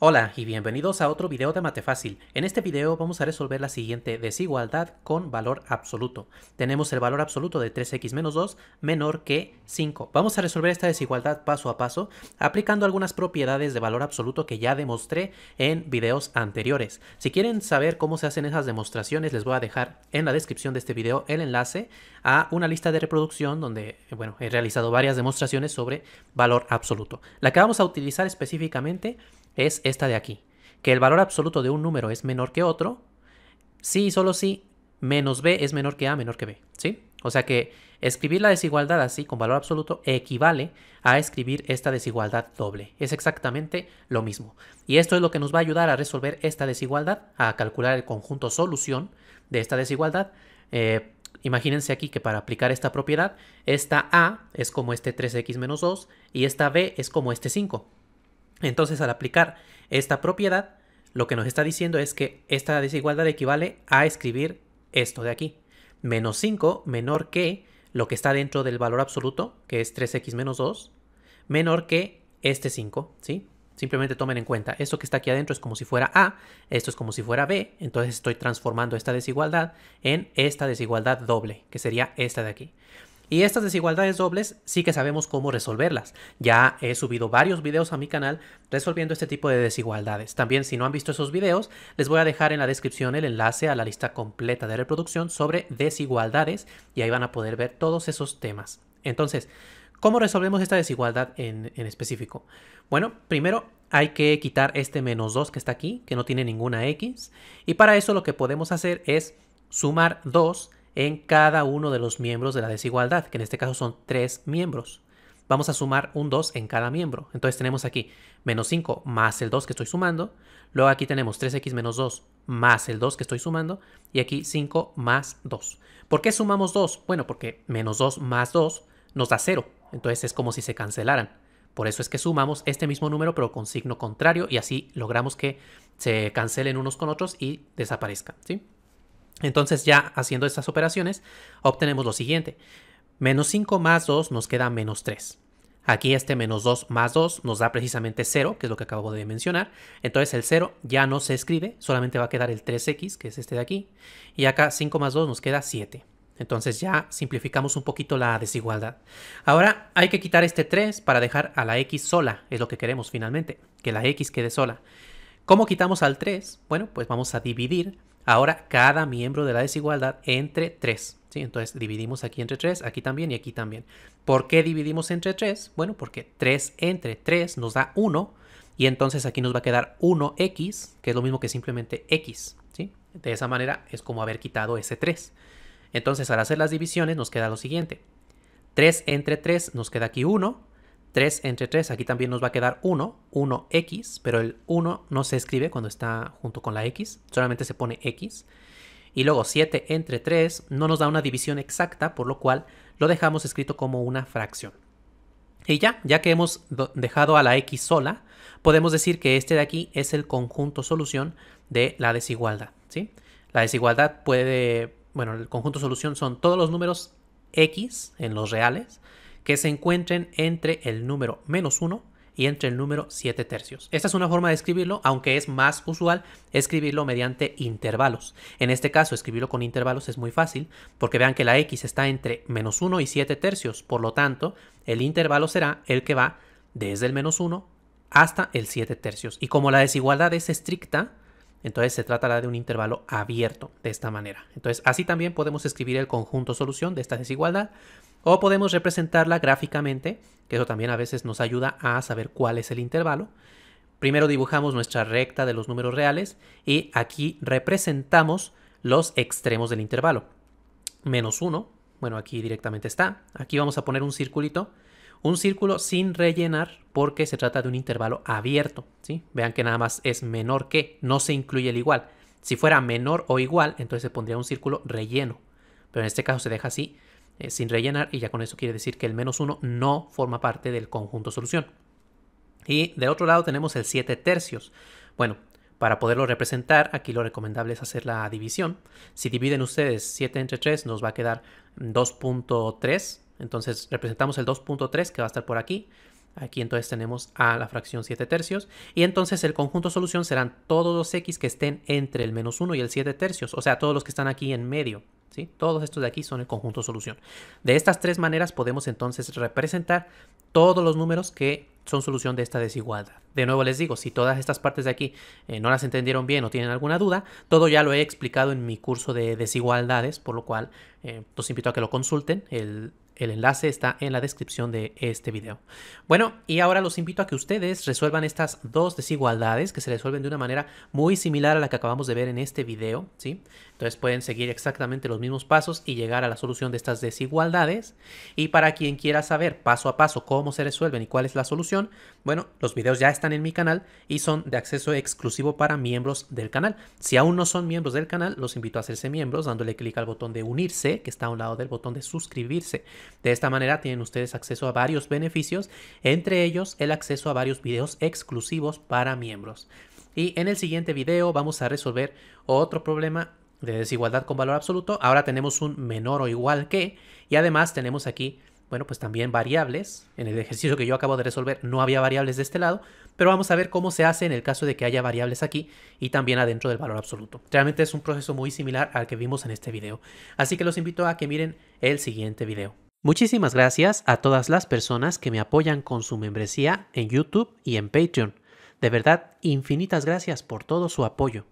Hola y bienvenidos a otro video de Mate Fácil. En este video vamos a resolver la siguiente desigualdad con valor absoluto. Tenemos el valor absoluto de 3x-2 menos menor que 5. Vamos a resolver esta desigualdad paso a paso aplicando algunas propiedades de valor absoluto que ya demostré en videos anteriores. Si quieren saber cómo se hacen esas demostraciones les voy a dejar en la descripción de este video el enlace a una lista de reproducción donde bueno, he realizado varias demostraciones sobre valor absoluto. La que vamos a utilizar específicamente es esta de aquí, que el valor absoluto de un número es menor que otro, si y solo si menos b es menor que a menor que b, ¿sí? O sea que escribir la desigualdad así con valor absoluto equivale a escribir esta desigualdad doble. Es exactamente lo mismo. Y esto es lo que nos va a ayudar a resolver esta desigualdad, a calcular el conjunto solución de esta desigualdad. Eh, imagínense aquí que para aplicar esta propiedad, esta a es como este 3x menos 2 y esta b es como este 5. Entonces, al aplicar esta propiedad, lo que nos está diciendo es que esta desigualdad equivale a escribir esto de aquí. Menos 5 menor que lo que está dentro del valor absoluto, que es 3x menos 2, menor que este 5, ¿sí? Simplemente tomen en cuenta, esto que está aquí adentro es como si fuera A, esto es como si fuera B, entonces estoy transformando esta desigualdad en esta desigualdad doble, que sería esta de aquí. Y estas desigualdades dobles sí que sabemos cómo resolverlas. Ya he subido varios videos a mi canal resolviendo este tipo de desigualdades. También si no han visto esos videos, les voy a dejar en la descripción el enlace a la lista completa de reproducción sobre desigualdades y ahí van a poder ver todos esos temas. Entonces, ¿cómo resolvemos esta desigualdad en, específico? Bueno, primero hay que quitar este menos 2 que está aquí, que no tiene ninguna X. Y para eso lo que podemos hacer es sumar 2 en cada uno de los miembros de la desigualdad, que en este caso son tres miembros. Vamos a sumar un 2 en cada miembro. Entonces tenemos aquí menos 5 más el 2 que estoy sumando. Luego aquí tenemos 3x menos 2 más el 2 que estoy sumando. Y aquí 5 más 2. ¿Por qué sumamos 2? Bueno, porque menos 2 más 2 nos da 0. Entonces es como si se cancelaran. Por eso es que sumamos este mismo número pero con signo contrario y así logramos que se cancelen unos con otros y desaparezcan. ¿sí? Entonces ya haciendo estas operaciones obtenemos lo siguiente. Menos 5 más 2 nos queda menos 3. Aquí este menos 2 más 2 nos da precisamente 0, que es lo que acabo de mencionar. Entonces el 0 ya no se escribe, solamente va a quedar el 3x, que es este de aquí. Y acá 5 más 2 nos queda 7. Entonces ya simplificamos un poquito la desigualdad. Ahora hay que quitar este 3 para dejar a la x sola, es lo que queremos finalmente, que la x quede sola. ¿Cómo quitamos al 3? Bueno, pues vamos a dividir Ahora cada miembro de la desigualdad entre 3. ¿sí? Entonces dividimos aquí entre 3, aquí también y aquí también. ¿Por qué dividimos entre 3? Bueno, porque 3 entre 3 nos da 1 y entonces aquí nos va a quedar 1x, que es lo mismo que simplemente x. De esa manera es como haber quitado ese 3. Entonces al hacer las divisiones nos queda lo siguiente. 3 entre 3 nos queda aquí 1 3 entre 3, aquí también nos va a quedar 1, 1x, pero el 1 no se escribe cuando está junto con la x, solamente se pone x. Y luego 7 entre 3 no nos da una división exacta, por lo cual lo dejamos escrito como una fracción. Y ya, ya que hemos dejado a la x sola, podemos decir que este de aquí es el conjunto solución de la desigualdad, ¿sí? La desigualdad puede, bueno, el conjunto solución son todos los números x en los reales, que se encuentren entre el número menos 1 y entre el número 7 tercios. Esta es una forma de escribirlo, aunque es más usual escribirlo mediante intervalos. En este caso, escribirlo con intervalos es muy fácil, porque vean que la x está entre menos 1 y 7 tercios, por lo tanto, el intervalo será el que va desde el menos 1 hasta el 7 tercios. Y como la desigualdad es estricta, entonces se tratará de un intervalo abierto de esta manera. Entonces así también podemos escribir el conjunto solución de esta desigualdad o podemos representarla gráficamente, que eso también a veces nos ayuda a saber cuál es el intervalo. Primero dibujamos nuestra recta de los números reales y aquí representamos los extremos del intervalo. Menos 1, bueno aquí directamente está. Aquí vamos a poner un circulito, un círculo sin rellenar porque se trata de un intervalo abierto. Vean que nada más es menor que, no se incluye el igual. Si fuera menor o igual, entonces se pondría un círculo relleno. Pero en este caso se deja así eh, sin rellenar y ya con eso quiere decir que el menos 1 no forma parte del conjunto solución. Y del otro lado tenemos el 7 tercios. Bueno, para poderlo representar, aquí lo recomendable es hacer la división. Si dividen ustedes 7 entre 3, nos va a quedar 2.3. Entonces representamos el 2.3 que va a estar por aquí. Aquí entonces tenemos a la fracción 7 tercios. Y entonces el conjunto solución serán todos los x que estén entre el menos 1 y el 7 tercios. O sea, todos los que están aquí en medio. Todos estos de aquí son el conjunto solución. De estas tres maneras podemos entonces representar todos los números que son solución de esta desigualdad. De nuevo les digo, si todas estas partes de aquí eh, no las entendieron bien o tienen alguna duda, todo ya lo he explicado en mi curso de desigualdades, por lo cual eh, los invito a que lo consulten. El el enlace está en la descripción de este video. Bueno, y ahora los invito a que ustedes resuelvan estas dos desigualdades que se resuelven de una manera muy similar a la que acabamos de ver en este video, ¿sí? Entonces pueden seguir exactamente los mismos pasos y llegar a la solución de estas desigualdades. Y para quien quiera saber paso a paso cómo se resuelven y cuál es la solución, bueno, los videos ya están en mi canal y son de acceso exclusivo para miembros del canal. Si aún no son miembros del canal, los invito a hacerse miembros dándole clic al botón de unirse, que está a un lado del botón de suscribirse. De esta manera tienen ustedes acceso a varios beneficios, entre ellos el acceso a varios videos exclusivos para miembros. Y en el siguiente video vamos a resolver otro problema de desigualdad con valor absoluto. Ahora tenemos un menor o igual que y además tenemos aquí bueno, pues también variables. En el ejercicio que yo acabo de resolver no había variables de este lado, pero vamos a ver cómo se hace en el caso de que haya variables aquí y también adentro del valor absoluto. Realmente es un proceso muy similar al que vimos en este video. Así que los invito a que miren el siguiente video. Muchísimas gracias a todas las personas que me apoyan con su membresía en YouTube y en Patreon. De verdad, infinitas gracias por todo su apoyo.